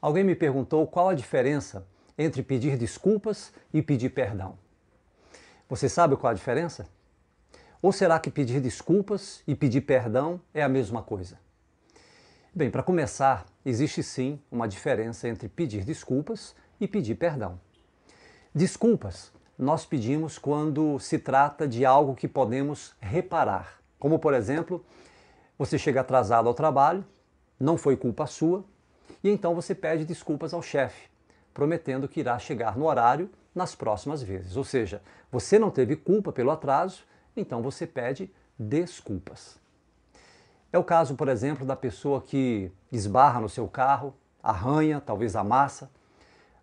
Alguém me perguntou qual a diferença entre pedir desculpas e pedir perdão. Você sabe qual a diferença? Ou será que pedir desculpas e pedir perdão é a mesma coisa? Bem, para começar, existe sim uma diferença entre pedir desculpas e pedir perdão. Desculpas nós pedimos quando se trata de algo que podemos reparar, como por exemplo, você chega atrasado ao trabalho, não foi culpa sua, e então você pede desculpas ao chefe, prometendo que irá chegar no horário nas próximas vezes. Ou seja, você não teve culpa pelo atraso, então você pede desculpas. É o caso, por exemplo, da pessoa que esbarra no seu carro, arranha, talvez amassa,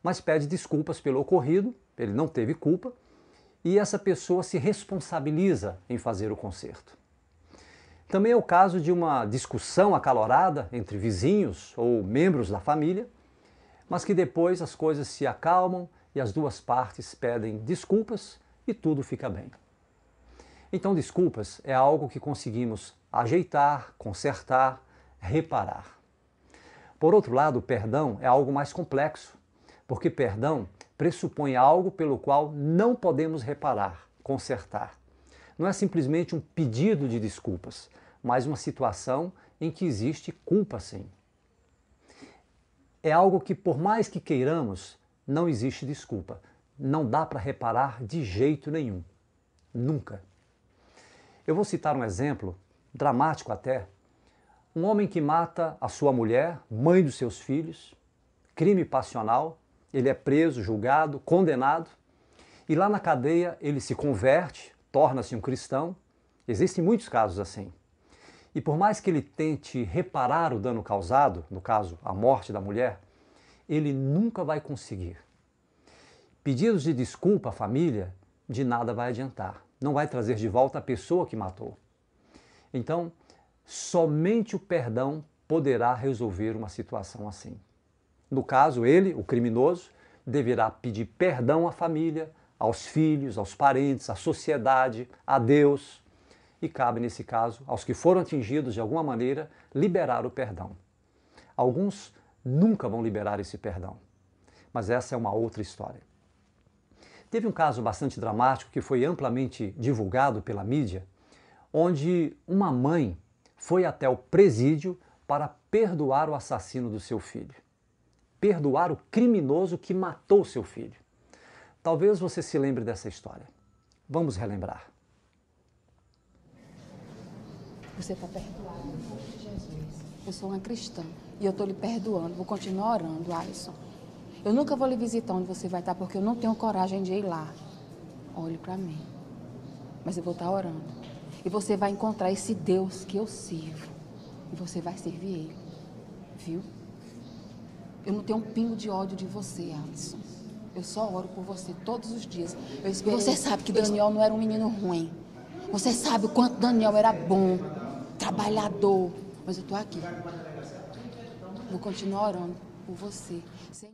mas pede desculpas pelo ocorrido, ele não teve culpa, e essa pessoa se responsabiliza em fazer o conserto. Também é o caso de uma discussão acalorada entre vizinhos ou membros da família, mas que depois as coisas se acalmam e as duas partes pedem desculpas e tudo fica bem. Então, desculpas é algo que conseguimos ajeitar, consertar, reparar. Por outro lado, perdão é algo mais complexo, porque perdão pressupõe algo pelo qual não podemos reparar, consertar. Não é simplesmente um pedido de desculpas, mas uma situação em que existe culpa sim. É algo que, por mais que queiramos, não existe desculpa. Não dá para reparar de jeito nenhum. Nunca. Eu vou citar um exemplo, dramático até. Um homem que mata a sua mulher, mãe dos seus filhos, crime passional, ele é preso, julgado, condenado, e lá na cadeia ele se converte, torna-se um cristão. Existem muitos casos assim. E por mais que ele tente reparar o dano causado, no caso, a morte da mulher, ele nunca vai conseguir. Pedidos de desculpa à família de nada vai adiantar. Não vai trazer de volta a pessoa que matou. Então, somente o perdão poderá resolver uma situação assim. No caso, ele, o criminoso, deverá pedir perdão à família, aos filhos, aos parentes, à sociedade, a Deus e cabe, nesse caso, aos que foram atingidos de alguma maneira, liberar o perdão. Alguns nunca vão liberar esse perdão, mas essa é uma outra história. Teve um caso bastante dramático que foi amplamente divulgado pela mídia, onde uma mãe foi até o presídio para perdoar o assassino do seu filho, perdoar o criminoso que matou seu filho. Talvez você se lembre dessa história. Vamos relembrar. Você está perdoado. Jesus. Eu sou uma cristã e eu estou lhe perdoando. Vou continuar orando, Alisson. Eu nunca vou lhe visitar onde você vai estar porque eu não tenho coragem de ir lá. Olhe para mim. Mas eu vou estar orando. E você vai encontrar esse Deus que eu sirvo. E você vai servir ele. Viu? Eu não tenho um pingo de ódio de você, Alisson. Eu só oro por você todos os dias. Eu esperei... Você sabe que Daniel não era um menino ruim. Você sabe o quanto Daniel era bom trabalhador. Mas eu estou aqui. Vou continuar orando por você. Senhor.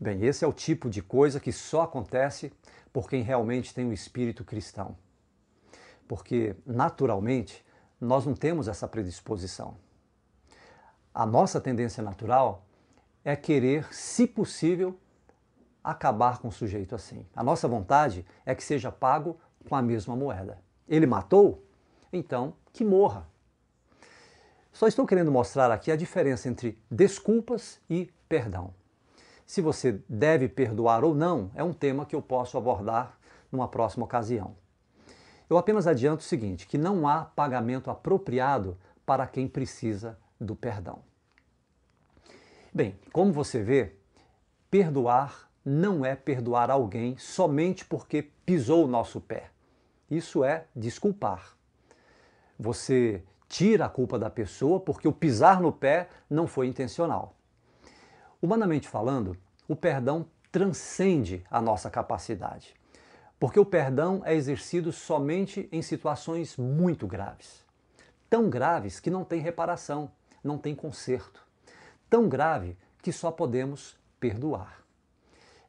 Bem, esse é o tipo de coisa que só acontece por quem realmente tem o um espírito cristão. Porque, naturalmente, nós não temos essa predisposição. A nossa tendência natural é querer, se possível, acabar com o sujeito assim. A nossa vontade é que seja pago com a mesma moeda ele matou, então que morra. Só estou querendo mostrar aqui a diferença entre desculpas e perdão. Se você deve perdoar ou não é um tema que eu posso abordar numa próxima ocasião. Eu apenas adianto o seguinte: que não há pagamento apropriado para quem precisa do perdão. Bem, como você vê, perdoar não é perdoar alguém somente porque pisou o nosso pé. Isso é desculpar. Você tira a culpa da pessoa porque o pisar no pé não foi intencional. Humanamente falando, o perdão transcende a nossa capacidade, porque o perdão é exercido somente em situações muito graves tão graves que não tem reparação, não tem conserto, tão grave que só podemos perdoar.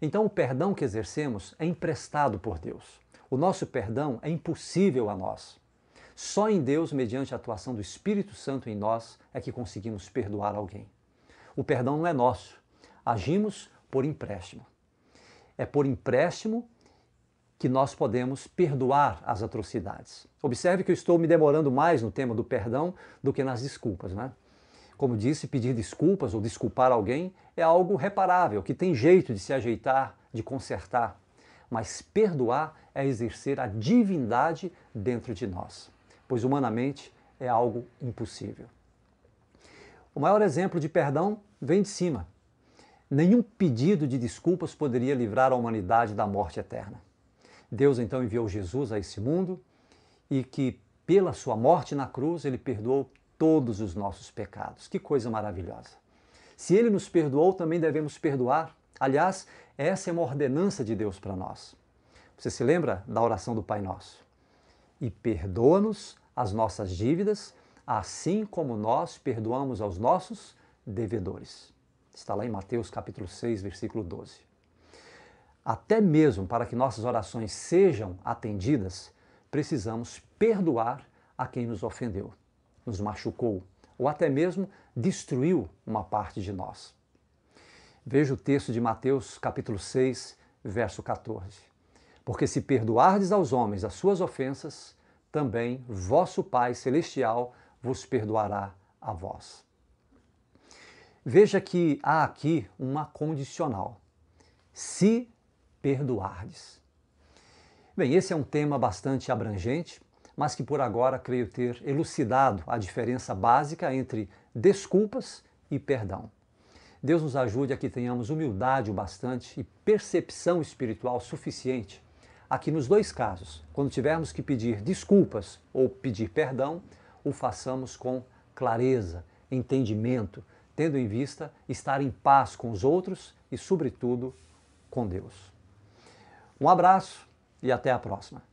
Então, o perdão que exercemos é emprestado por Deus. O nosso perdão é impossível a nós. Só em Deus, mediante a atuação do Espírito Santo em nós, é que conseguimos perdoar alguém. O perdão não é nosso. Agimos por empréstimo. É por empréstimo que nós podemos perdoar as atrocidades. Observe que eu estou me demorando mais no tema do perdão do que nas desculpas, né? Como disse, pedir desculpas ou desculpar alguém é algo reparável, que tem jeito de se ajeitar, de consertar. Mas perdoar é exercer a divindade dentro de nós, pois humanamente é algo impossível. O maior exemplo de perdão vem de cima. Nenhum pedido de desculpas poderia livrar a humanidade da morte eterna. Deus então enviou Jesus a esse mundo e que, pela sua morte na cruz, ele perdoou todos os nossos pecados. Que coisa maravilhosa! Se ele nos perdoou, também devemos perdoar. Aliás, essa é uma ordenança de Deus para nós. Você se lembra da oração do Pai Nosso? E perdoa-nos as nossas dívidas, assim como nós perdoamos aos nossos devedores. Está lá em Mateus capítulo 6, versículo 12. Até mesmo para que nossas orações sejam atendidas, precisamos perdoar a quem nos ofendeu, nos machucou ou até mesmo destruiu uma parte de nós. Veja o texto de Mateus capítulo 6, verso 14. Porque se perdoardes aos homens as suas ofensas, também vosso Pai Celestial vos perdoará a vós. Veja que há aqui uma condicional. Se perdoardes. Bem, esse é um tema bastante abrangente, mas que por agora creio ter elucidado a diferença básica entre desculpas e perdão. Deus nos ajude a que tenhamos humildade o bastante e percepção espiritual suficiente Aqui nos dois casos, quando tivermos que pedir desculpas ou pedir perdão, o façamos com clareza, entendimento, tendo em vista estar em paz com os outros e, sobretudo, com Deus. Um abraço e até a próxima.